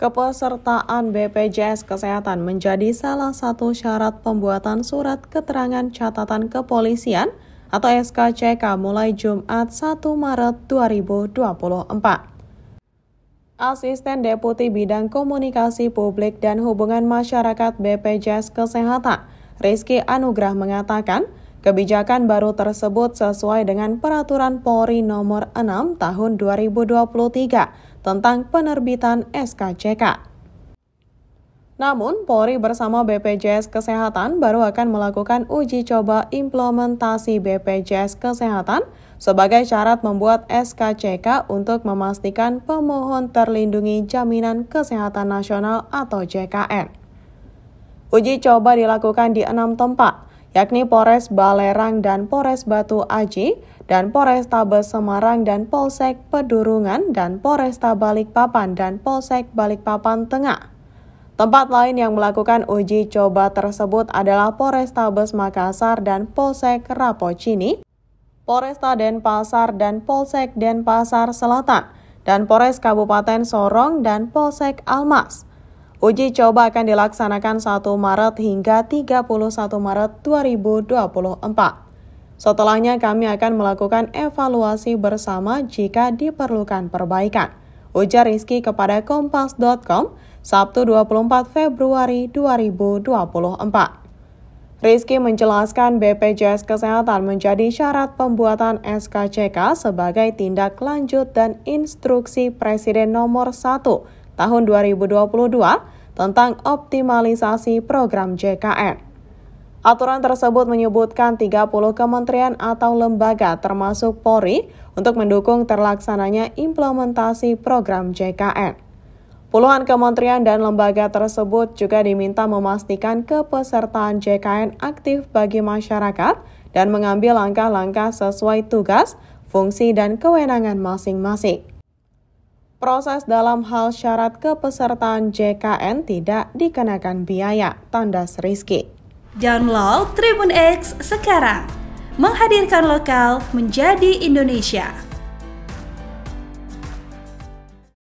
Kepesertaan BPJS Kesehatan menjadi salah satu syarat pembuatan surat keterangan catatan kepolisian atau SKCK mulai Jumat 1 Maret 2024. Asisten Deputi Bidang Komunikasi Publik dan Hubungan Masyarakat BPJS Kesehatan, Rizky Anugrah mengatakan, kebijakan baru tersebut sesuai dengan Peraturan Polri Nomor 6 Tahun 2023 tentang penerbitan SKCK. Namun, Polri bersama BPJS Kesehatan baru akan melakukan uji coba implementasi BPJS Kesehatan sebagai syarat membuat SKCK untuk memastikan pemohon terlindungi jaminan kesehatan nasional atau JKN. Uji coba dilakukan di enam tempat, yakni Polres Balerang dan Polres Batu Aji, dan Polres Tabes Semarang dan Polsek Pedurungan dan Tabalik Balikpapan dan Polsek Balikpapan Tengah. Tempat lain yang melakukan uji coba tersebut adalah Polrestabes Makassar dan Polsek Rapocini, Polresta Denpasar dan Polsek Denpasar Selatan, dan Polres Kabupaten Sorong dan Polsek Almas. Uji coba akan dilaksanakan 1 Maret hingga 31 Maret 2024. Setelahnya kami akan melakukan evaluasi bersama jika diperlukan perbaikan. Ujar Rizky kepada Kompas.com Sabtu 24 Februari 2024. Rizky menjelaskan BPJS Kesehatan menjadi syarat pembuatan SKCK sebagai tindak lanjut dan instruksi Presiden nomor 1 tahun 2022 tentang optimalisasi program JKN. Aturan tersebut menyebutkan 30 kementerian atau lembaga termasuk Polri untuk mendukung terlaksananya implementasi program JKN. Puluhan kementerian dan lembaga tersebut juga diminta memastikan kepesertaan JKN aktif bagi masyarakat dan mengambil langkah-langkah sesuai tugas, fungsi, dan kewenangan masing-masing. Proses dalam hal syarat kepesertaan JKN tidak dikenakan biaya, tandas Rizky. Download Tribun X sekarang, menghadirkan lokal menjadi Indonesia.